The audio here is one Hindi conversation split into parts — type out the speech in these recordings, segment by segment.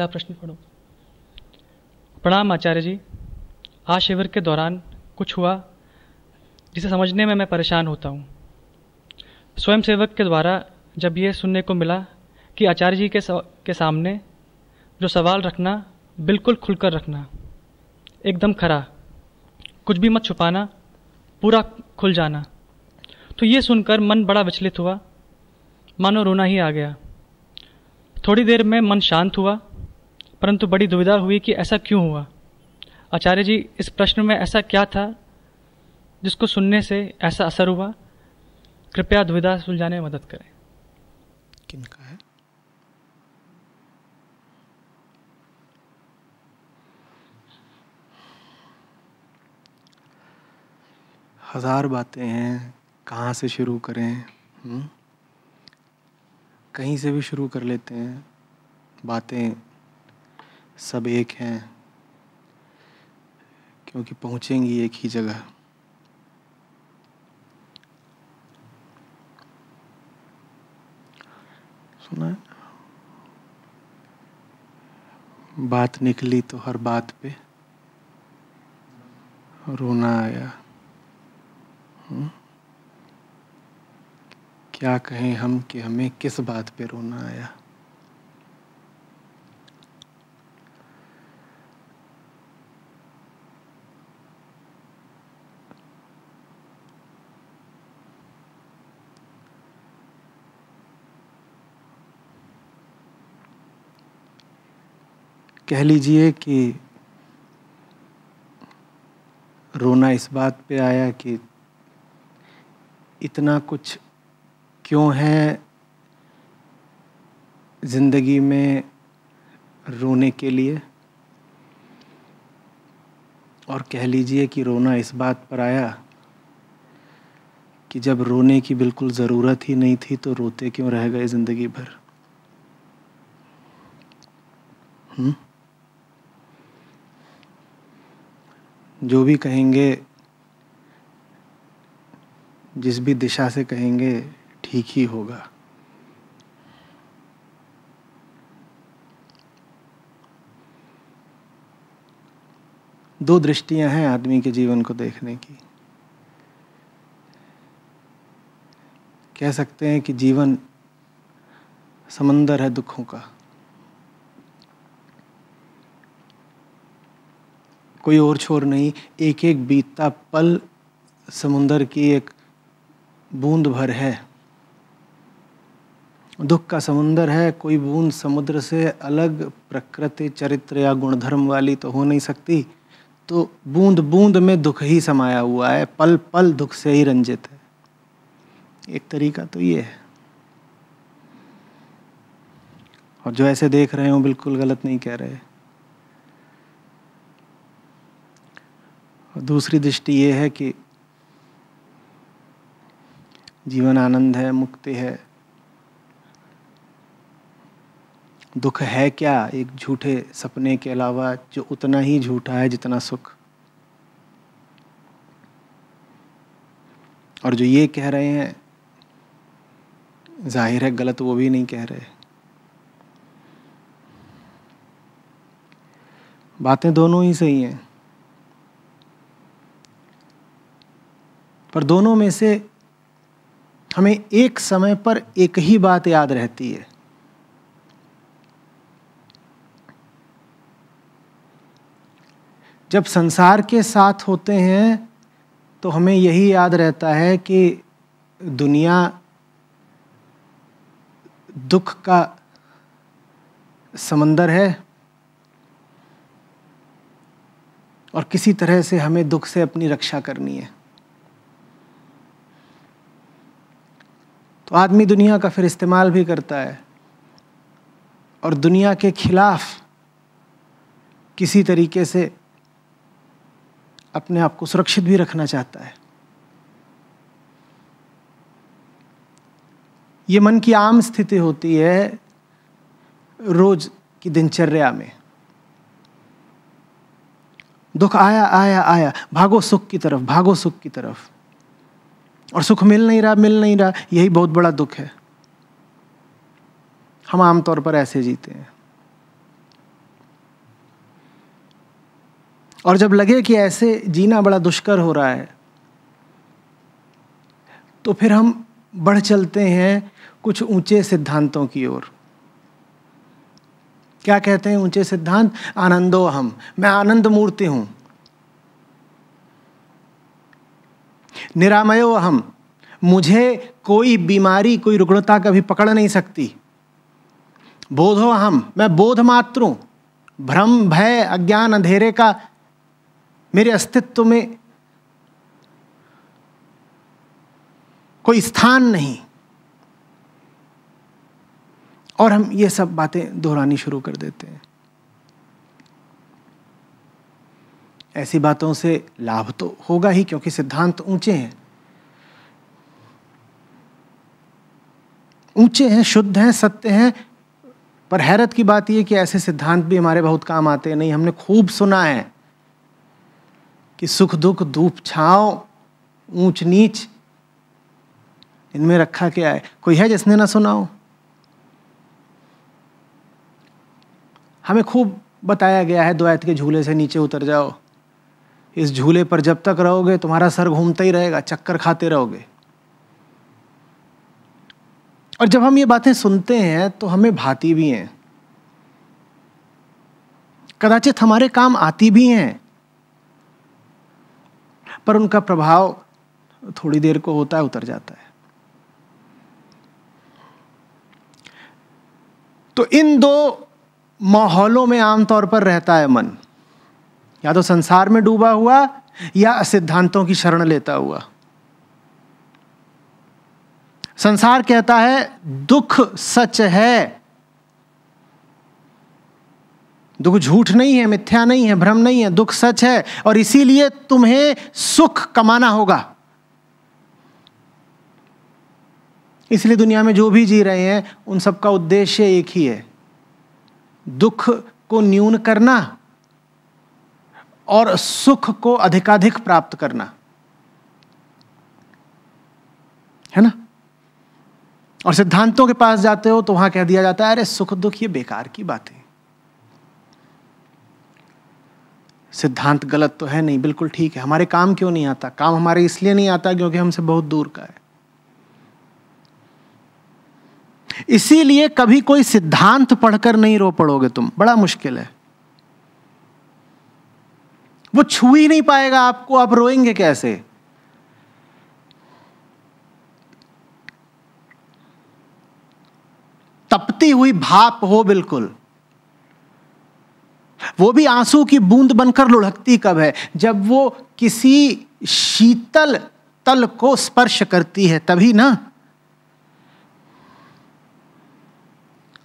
पहला प्रश्न पढ़ो प्रणाम आचार्य जी आज शिविर के दौरान कुछ हुआ जिसे समझने में मैं परेशान होता हूँ स्वयंसेवक के द्वारा जब ये सुनने को मिला कि आचार्य जी के के सामने जो सवाल रखना बिल्कुल खुलकर रखना एकदम खरा कुछ भी मत छुपाना पूरा खुल जाना तो ये सुनकर मन बड़ा विचलित हुआ मानो रोना ही आ गया थोड़ी देर में मन शांत हुआ परंतु बड़ी दुविधा हुई कि ऐसा क्यों हुआ आचार्य जी इस प्रश्न में ऐसा क्या था जिसको सुनने से ऐसा असर हुआ कृपया दुविधा सुलझाने में मदद करें का है हजार बातें हैं कहाँ से शुरू करें हुँ? हम्म? कहीं से भी शुरू कर लेते हैं बातें सब एक हैं क्योंकि पहुंचेंगी एक ही जगह सुना बात निकली तो हर बात पे रोना आया हुँ? हम्म? क्या कहें हम कि हमें किस बात पे रोना आया कह लीजिए कि रोना इस बात पे आया कि इतना कुछ क्यों है ज़िंदगी में रोने के लिए और कह लीजिए कि रोना इस बात पर आया कि जब रोने की बिल्कुल ज़रूरत ही नहीं थी तो रोते क्यों रह गए ज़िंदगी भर हुँ? हम्म? जो भी कहेंगे जिस भी दिशा से कहेंगे ठीक ही होगा दो दृष्टियां हैं आदमी के जीवन को देखने की कह सकते हैं कि जीवन समंदर है दुखों का कोई और छोर नहीं एक एक बीतता पल समुंदर की एक बूंद भर है दुख का समुंदर है कोई बूंद समुद्र से अलग प्रकृति चरित्र या गुणधर्म वाली तो हो नहीं सकती तो बूंद बूंद में दुख ही समाया हुआ है पल पल दुख से ही रंजित है एक तरीका तो ये है और जो ऐसे देख रहे हो बिल्कुल गलत नहीं कह रहे हैं दूसरी दृष्टि ये है कि जीवन आनंद है मुक्ति है दुख है क्या एक झूठे सपने के अलावा जो उतना ही झूठा है जितना सुख और जो ये कह रहे हैं जाहिर है गलत वो भी नहीं कह रहे बातें दोनों ही सही हैं पर दोनों में से हमें एक समय पर एक ही बात याद रहती है जब संसार के साथ होते हैं तो हमें यही याद रहता है कि दुनिया दुख का समंदर है और किसी तरह से हमें दुख से अपनी रक्षा करनी है तो आदमी दुनिया का फिर इस्तेमाल भी करता है और दुनिया के खिलाफ किसी तरीके से अपने आप को सुरक्षित भी रखना चाहता है ये मन की आम स्थिति होती है रोज की दिनचर्या में दुख आया आया आया भागो सुख की तरफ भागो सुख की तरफ और सुख मिल नहीं रहा मिल नहीं रहा यही बहुत बड़ा दुख है हम आमतौर पर ऐसे जीते हैं और जब लगे कि ऐसे जीना बड़ा दुष्कर हो रहा है तो फिर हम बढ़ चलते हैं कुछ ऊंचे सिद्धांतों की ओर क्या कहते हैं ऊंचे सिद्धांत आनंदो हम मैं आनंद मूर्ति हूं निरामयो अहम मुझे कोई बीमारी कोई रुग्णता कभी पकड़ नहीं सकती बोधो अहम मैं बोध मात्र भ्रम भय अज्ञान अंधेरे का मेरे अस्तित्व में कोई स्थान नहीं और हम ये सब बातें दोहरानी शुरू कर देते हैं ऐसी बातों से लाभ तो होगा ही क्योंकि सिद्धांत ऊंचे हैं ऊंचे हैं शुद्ध हैं सत्य हैं पर हैरत की बात यह कि ऐसे सिद्धांत भी हमारे बहुत काम आते हैं नहीं हमने खूब सुना है कि सुख दुख धूप छाव ऊंच नीच इनमें रखा क्या है कोई है जिसने ना सुना हो हमें खूब बताया गया है द्वैत के झूले से नीचे उतर जाओ इस झूले पर जब तक रहोगे तुम्हारा सर घूमता ही रहेगा चक्कर खाते रहोगे और जब हम ये बातें सुनते हैं तो हमें भाती भी हैं कदाचित हमारे काम आती भी हैं पर उनका प्रभाव थोड़ी देर को होता है उतर जाता है तो इन दो माहौलों में आमतौर पर रहता है मन या तो संसार में डूबा हुआ या सिद्धांतों की शरण लेता हुआ संसार कहता है दुख सच है दुख झूठ नहीं है मिथ्या नहीं है भ्रम नहीं है दुख सच है और इसीलिए तुम्हें सुख कमाना होगा इसलिए दुनिया में जो भी जी रहे हैं उन सबका उद्देश्य एक ही है दुख को न्यून करना और सुख को अधिकाधिक प्राप्त करना है ना और सिद्धांतों के पास जाते हो तो वहां कह दिया जाता है अरे सुख दुख ये बेकार की बातें सिद्धांत गलत तो है नहीं बिल्कुल ठीक है हमारे काम क्यों नहीं आता काम हमारे इसलिए नहीं आता क्योंकि हमसे बहुत दूर का है इसीलिए कभी कोई सिद्धांत पढ़कर नहीं रो पड़ोगे तुम बड़ा मुश्किल है वो छू ही नहीं पाएगा आपको आप रोएंगे कैसे तपती हुई भाप हो बिल्कुल वो भी आंसू की बूंद बनकर लुढ़कती कब है जब वो किसी शीतल तल को स्पर्श करती है तभी ना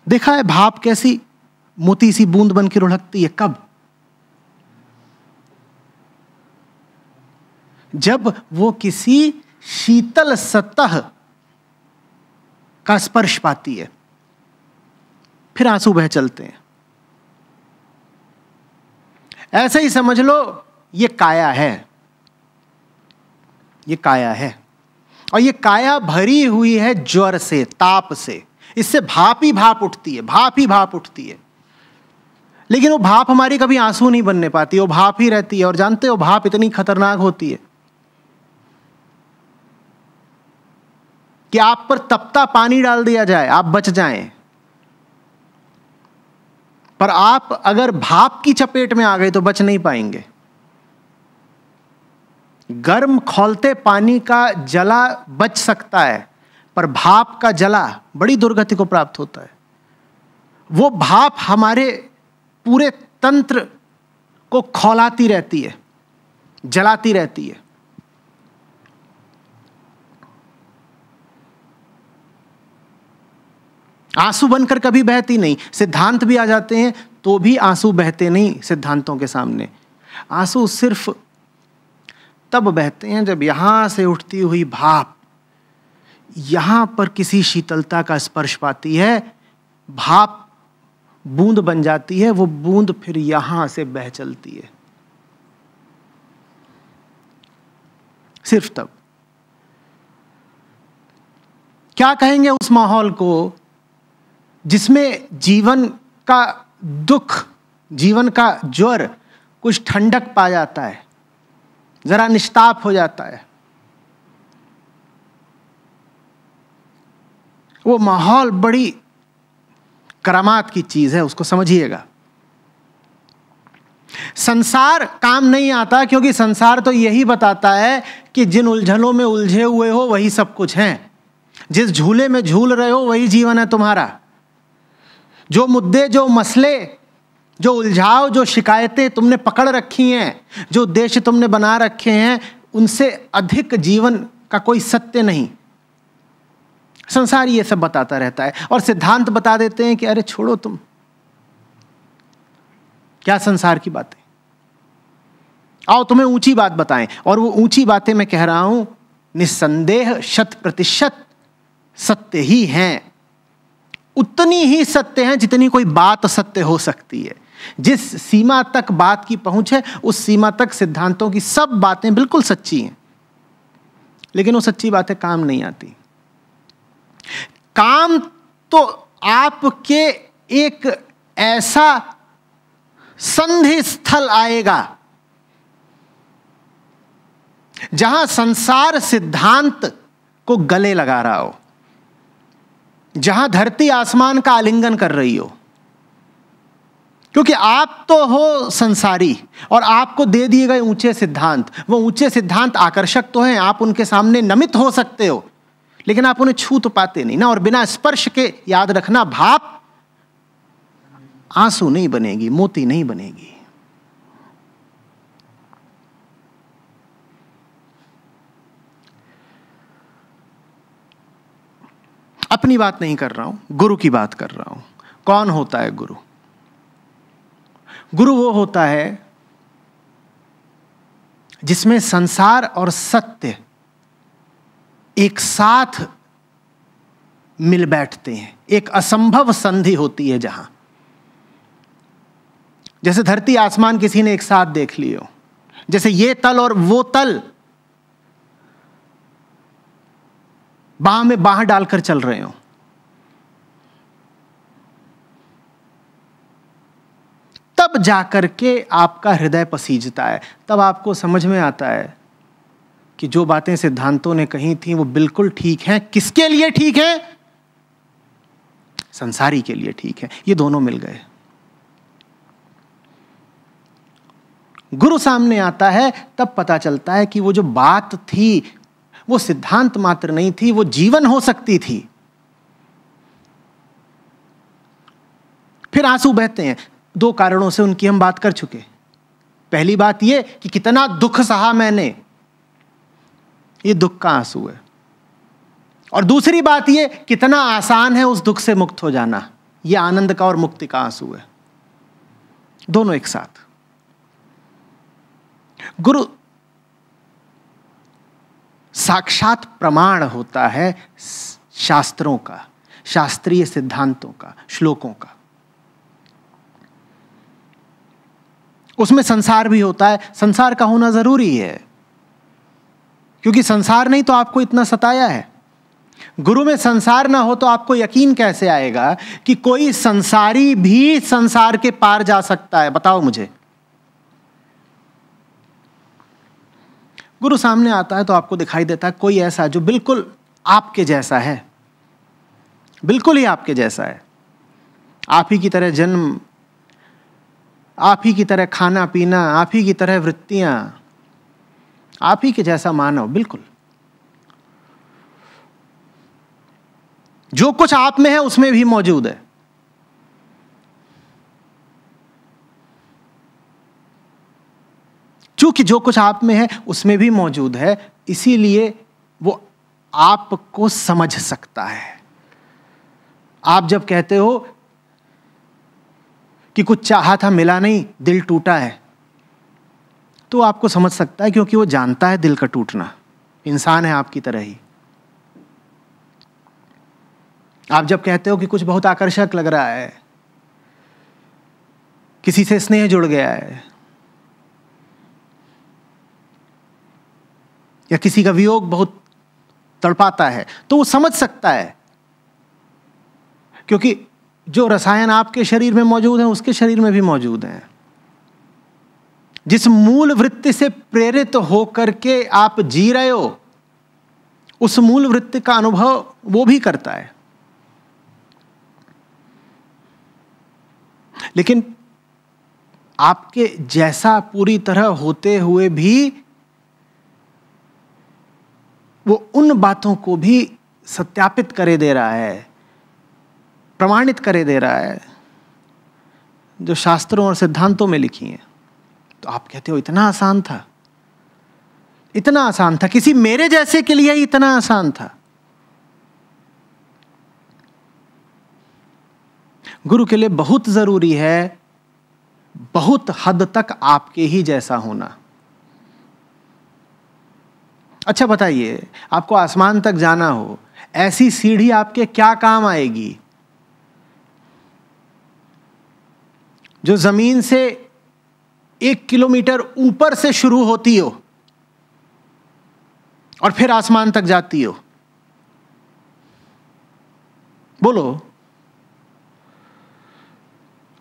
देखा है भाप कैसी मोती सी बूंद बनकर लुढ़कती है कब जब वो किसी शीतल सतह का स्पर्श पाती है फिर आंसू बह चलते हैं ऐसे ही समझ लो ये काया है ये काया है और ये काया भरी हुई है ज्वर से ताप से इससे भाप ही भाप उठती है भाप ही भाप उठती है लेकिन वो भाप हमारी कभी आंसू नहीं बनने पाती वो भाप ही रहती है और जानते हो भाप इतनी खतरनाक होती है कि आप पर तपता पानी डाल दिया जाए आप बच जाएं पर आप अगर भाप की चपेट में आ गए तो बच नहीं पाएंगे गर्म खोलते पानी का जला बच सकता है पर भाप का जला बड़ी दुर्गति को प्राप्त होता है वो भाप हमारे पूरे तंत्र को खौलाती रहती है जलाती रहती है आंसू बनकर कभी बहती नहीं सिद्धांत भी आ जाते हैं तो भी आंसू बहते नहीं सिद्धांतों के सामने आंसू सिर्फ तब बहते हैं जब यहां से उठती हुई भाप यहां पर किसी शीतलता का स्पर्श पाती है भाप बूंद बन जाती है वो बूंद फिर यहां से बह चलती है सिर्फ तब क्या कहेंगे उस माहौल को जिसमें जीवन का दुख जीवन का ज्वर कुछ ठंडक पा जाता है ज़रा निष्ताप हो जाता है वो माहौल बड़ी करामात की चीज़ है उसको समझिएगा संसार काम नहीं आता क्योंकि संसार तो यही बताता है कि जिन उलझनों में उलझे हुए हो वही सब कुछ है जिस झूले में झूल रहे हो वही जीवन है तुम्हारा जो मुद्दे जो मसले जो उलझाव जो शिकायतें तुमने पकड़ रखी हैं जो उद्देश्य तुमने बना रखे हैं उनसे अधिक जीवन का कोई सत्य नहीं संसार ये सब बताता रहता है और सिद्धांत बता देते हैं कि अरे छोड़ो तुम क्या संसार की बातें आओ तुम्हें ऊंची बात बताएं और वो ऊंची बातें मैं कह रहा हूं निस्संदेह शत प्रतिशत सत्य ही हैं उतनी ही सत्य है जितनी कोई बात सत्य हो सकती है जिस सीमा तक बात की पहुंच है उस सीमा तक सिद्धांतों की सब बातें बिल्कुल सच्ची हैं लेकिन वो सच्ची बातें काम नहीं आती काम तो आपके एक ऐसा संधि स्थल आएगा जहां संसार सिद्धांत को गले लगा रहा हो जहां धरती आसमान का आलिंगन कर रही हो क्योंकि आप तो हो संसारी और आपको दे दिए गए ऊंचे सिद्धांत वो ऊंचे सिद्धांत आकर्षक तो हैं आप उनके सामने नमित हो सकते हो लेकिन आप उन्हें छू तो पाते नहीं ना और बिना स्पर्श के याद रखना भाप आंसू नहीं बनेगी मोती नहीं बनेगी अपनी बात नहीं कर रहा हूं गुरु की बात कर रहा हूं कौन होता है गुरु गुरु वो होता है जिसमें संसार और सत्य एक साथ मिल बैठते हैं एक असंभव संधि होती है जहां जैसे धरती आसमान किसी ने एक साथ देख लियो जैसे ये तल और वो तल बाह में बाह डालकर चल रहे हो तब जाकर के आपका हृदय पसीजता है तब आपको समझ में आता है कि जो बातें सिद्धांतों ने कही थी वो बिल्कुल ठीक हैं किसके लिए ठीक है संसारी के लिए ठीक है ये दोनों मिल गए गुरु सामने आता है तब पता चलता है कि वो जो बात थी वो सिद्धांत मात्र नहीं थी वो जीवन हो सकती थी फिर आंसू बहते हैं दो कारणों से उनकी हम बात कर चुके पहली बात यह कि कितना दुख सहा मैंने ये दुख का आंसू है और दूसरी बात यह कितना आसान है उस दुख से मुक्त हो जाना यह आनंद का और मुक्ति का आंसू है दोनों एक साथ गुरु साक्षात प्रमाण होता है शास्त्रों का शास्त्रीय सिद्धांतों का श्लोकों का उसमें संसार भी होता है संसार का होना जरूरी है क्योंकि संसार नहीं तो आपको इतना सताया है गुरु में संसार ना हो तो आपको यकीन कैसे आएगा कि कोई संसारी भी संसार के पार जा सकता है बताओ मुझे गुरु सामने आता है तो आपको दिखाई देता है कोई ऐसा जो बिल्कुल आपके जैसा है बिल्कुल ही आपके जैसा है आप ही की तरह जन्म आप ही की तरह खाना पीना आप ही की तरह वृत्तियां आप ही के जैसा मानव बिल्कुल जो कुछ आप में है उसमें भी मौजूद है चूंकि जो कुछ आप में है उसमें भी मौजूद है इसीलिए वो आपको समझ सकता है आप जब कहते हो कि कुछ चाहा था मिला नहीं दिल टूटा है तो आपको समझ सकता है क्योंकि वो जानता है दिल का टूटना इंसान है आपकी तरह ही आप जब कहते हो कि कुछ बहुत आकर्षक लग रहा है किसी से स्नेह जुड़ गया है या किसी का वियोग बहुत तड़पाता है तो वो समझ सकता है क्योंकि जो रसायन आपके शरीर में मौजूद हैं उसके शरीर में भी मौजूद हैं जिस मूल वृत्ति से प्रेरित होकर के आप जी रहे हो उस मूल वृत्ति का अनुभव वो भी करता है लेकिन आपके जैसा पूरी तरह होते हुए भी वो उन बातों को भी सत्यापित करे दे रहा है प्रमाणित करे दे रहा है जो शास्त्रों और सिद्धांतों में लिखी हैं तो आप कहते हो इतना आसान था इतना आसान था किसी मेरे जैसे के लिए ही इतना आसान था गुरु के लिए बहुत जरूरी है बहुत हद तक आपके ही जैसा होना अच्छा बताइए आपको आसमान तक जाना हो ऐसी सीढ़ी आपके क्या काम आएगी जो जमीन से एक किलोमीटर ऊपर से शुरू होती हो और फिर आसमान तक जाती हो बोलो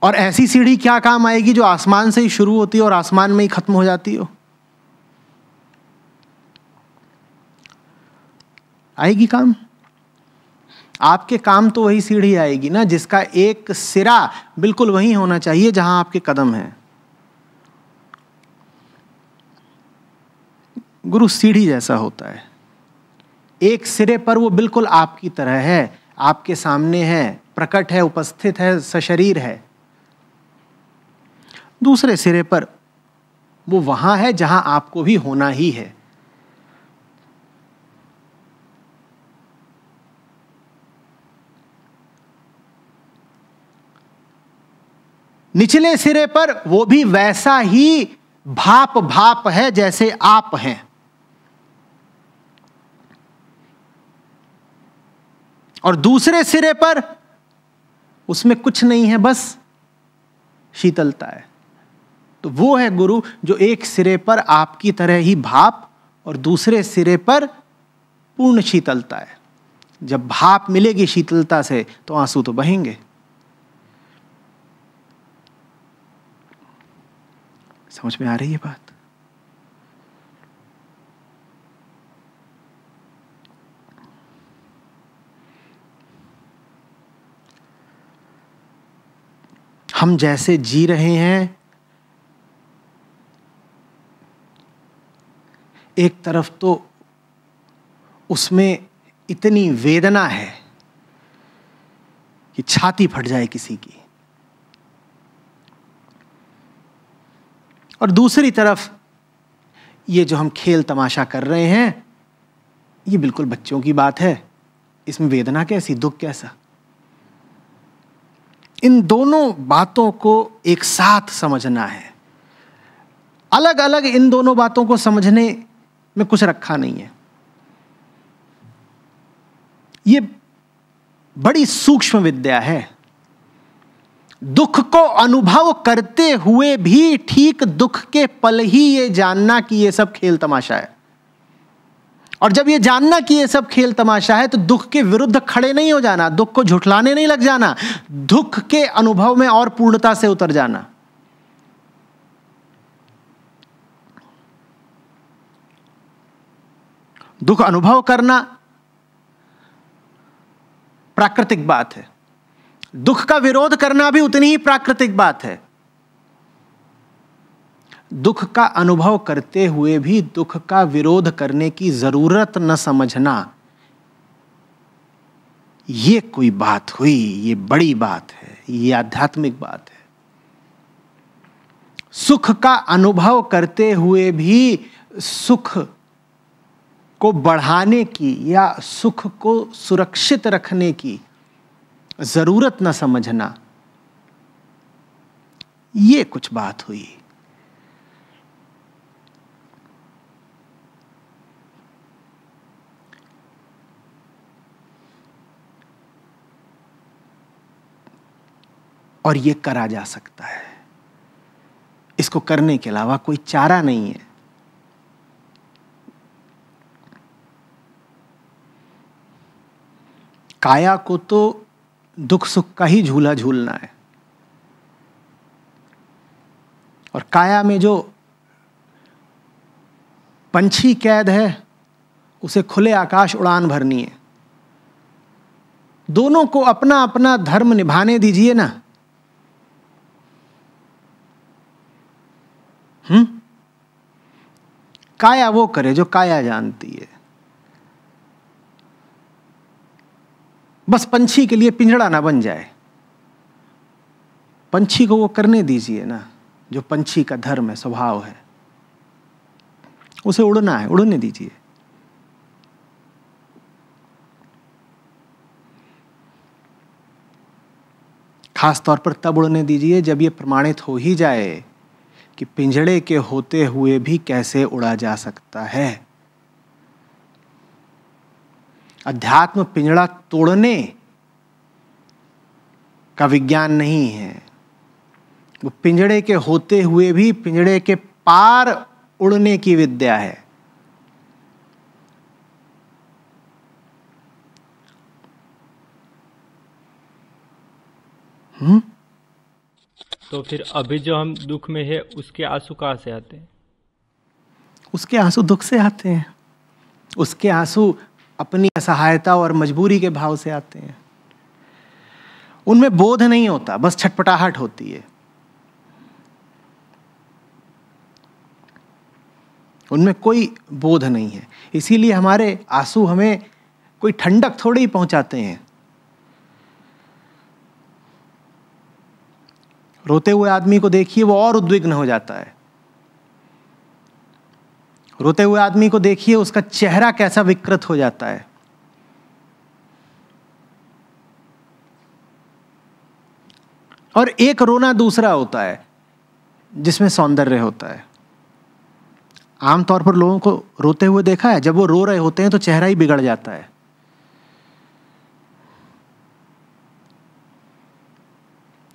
और ऐसी सीढ़ी क्या काम आएगी जो आसमान से ही शुरू होती हो और आसमान में ही खत्म हो जाती हो आएगी काम आपके काम तो वही सीढ़ी आएगी ना जिसका एक सिरा बिल्कुल वही होना चाहिए जहां आपके कदम हैं गुरु सीढ़ी जैसा होता है एक सिरे पर वो बिल्कुल आपकी तरह है आपके सामने है प्रकट है उपस्थित है सशरीर है दूसरे सिरे पर वो वहां है जहां आपको भी होना ही है निचले सिरे पर वो भी वैसा ही भाप भाप है जैसे आप हैं और दूसरे सिरे पर उसमें कुछ नहीं है बस शीतलता है तो वो है गुरु जो एक सिरे पर आपकी तरह ही भाप और दूसरे सिरे पर पूर्ण शीतलता है जब भाप मिलेगी शीतलता से तो आंसू तो बहेंगे समझ में आ रही है बात हम जैसे जी रहे हैं एक तरफ तो उसमें इतनी वेदना है कि छाती फट जाए किसी की और दूसरी तरफ ये जो हम खेल तमाशा कर रहे हैं ये बिल्कुल बच्चों की बात है इसमें वेदना कैसी दुख कैसा इन दोनों बातों को एक साथ समझना है अलग अलग इन दोनों बातों को समझने में कुछ रखा नहीं है ये बड़ी सूक्ष्म विद्या है दुख को अनुभव करते हुए भी ठीक दुख के पल ही ये जानना कि ये सब खेल तमाशा है और जब ये जानना कि ये सब खेल तमाशा है तो दुख के विरुद्ध खड़े नहीं हो जाना दुख को झुठलाने नहीं लग जाना दुख के अनुभव में और पूर्णता से उतर जाना दुख अनुभव करना प्राकृतिक बात है दुख का विरोध करना भी उतनी ही प्राकृतिक बात है दुख का अनुभव करते हुए भी दुख का विरोध करने की जरूरत न समझना ये कोई बात हुई ये बड़ी बात है ये आध्यात्मिक बात है सुख का अनुभव करते हुए भी सुख को बढ़ाने की या सुख को सुरक्षित रखने की ज़रूरत न समझना ये कुछ बात हुई और ये करा जा सकता है इसको करने के अलावा कोई चारा नहीं है काया को तो दुख सुख का ही झूला झूलना है और काया में जो पंछी कैद है उसे खुले आकाश उड़ान भरनी है दोनों को अपना अपना धर्म निभाने दीजिए ना हम्म काया वो करे जो काया जानती है बस पंछी के लिए पिंजड़ा ना बन जाए पंछी को वो करने दीजिए ना जो पंछी का धर्म है स्वभाव है उसे उड़ना है उड़ने दीजिए खास तौर पर तब उड़ने दीजिए जब ये प्रमाणित हो ही जाए कि पिंजड़े के होते हुए भी कैसे उड़ा जा सकता है अध्यात्म पिंजड़ा तोड़ने का विज्ञान नहीं है वो पिंजड़े के होते हुए भी पिंजड़े के पार उड़ने की विद्या है हुँ? हम्म? तो फिर अभी जो हम दुख में है उसके आंसू कहां से आते हैं उसके आंसू दुख से आते हैं उसके आंसू अपनी असहायता और मजबूरी के भाव से आते हैं उनमें बोध नहीं होता बस छटपटाहट होती है उनमें कोई बोध नहीं है इसीलिए हमारे आंसू हमें कोई ठंडक थोड़े ही पहुंचाते हैं रोते हुए आदमी को देखिए वो और उद्विग्न हो जाता है रोते हुए आदमी को देखिए उसका चेहरा कैसा विकृत हो जाता है और एक रोना दूसरा होता है जिसमें सौंदर्य होता है आमतौर पर लोगों को रोते हुए देखा है जब वो रो रहे होते हैं तो चेहरा ही बिगड़ जाता है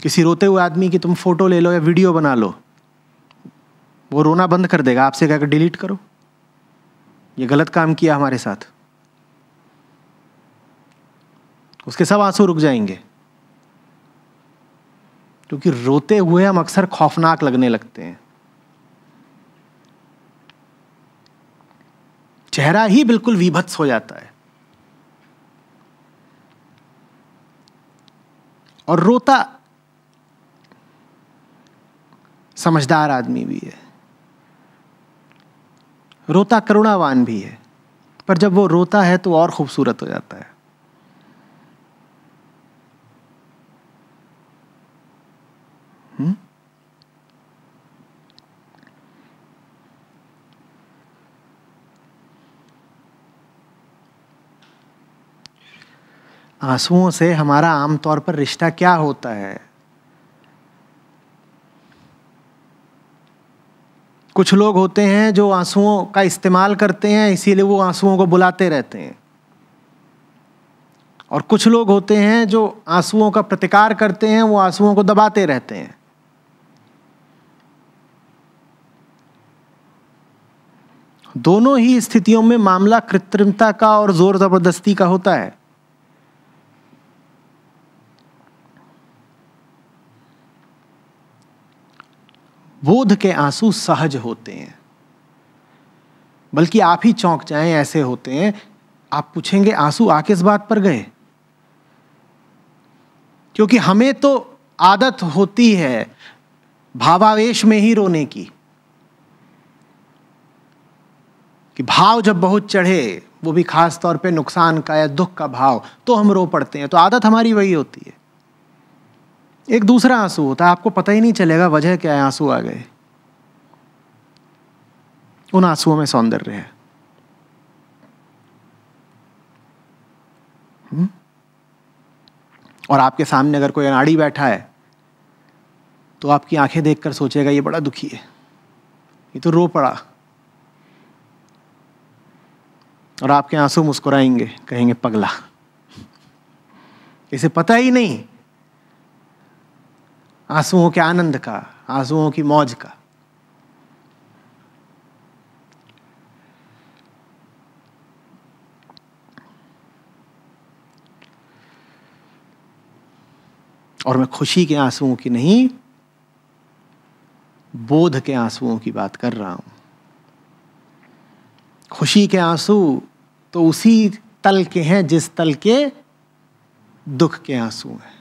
किसी रोते हुए आदमी की तुम फोटो ले लो या वीडियो बना लो वो रोना बंद कर देगा आपसे कहकर डिलीट करो ये गलत काम किया हमारे साथ उसके सब आंसू रुक जाएंगे क्योंकि रोते हुए हम अक्सर खौफनाक लगने लगते हैं चेहरा ही बिल्कुल विभत्स हो जाता है और रोता समझदार आदमी भी है रोता करुणावान भी है पर जब वो रोता है तो और खूबसूरत हो जाता है हम्म? आंसुओं से हमारा आमतौर पर रिश्ता क्या होता है कुछ लोग होते हैं जो आंसुओं का इस्तेमाल करते हैं इसीलिए वो आंसुओं को बुलाते रहते हैं और कुछ लोग होते हैं जो आंसुओं का प्रतिकार करते हैं वो आंसुओं को दबाते रहते हैं दोनों ही स्थितियों में मामला कृत्रिमता का और जोर जबरदस्ती का होता है बोध के आंसू सहज होते हैं बल्कि आप ही चौंक जाएं ऐसे होते हैं आप पूछेंगे आंसू आ किस बात पर गए क्योंकि हमें तो आदत होती है भावावेश में ही रोने की कि भाव जब बहुत चढ़े वो भी खास तौर पे नुकसान का या दुख का भाव तो हम रो पड़ते हैं तो आदत हमारी वही होती है एक दूसरा आंसू होता है आपको पता ही नहीं चलेगा वजह क्या है आंसू आ गए उन आंसुओं में सौंदर्य है हम्म? और आपके सामने अगर कोई अनाड़ी बैठा है तो आपकी आंखें देखकर सोचेगा ये बड़ा दुखी है ये तो रो पड़ा और आपके आंसू मुस्कुराएंगे कहेंगे पगला इसे पता ही नहीं आंसुओं के आनंद का आंसुओं की मौज का और मैं खुशी के आंसुओं की नहीं बोध के आंसुओं की बात कर रहा हूं खुशी के आंसू तो उसी तल के हैं जिस तल के दुख के आंसू हैं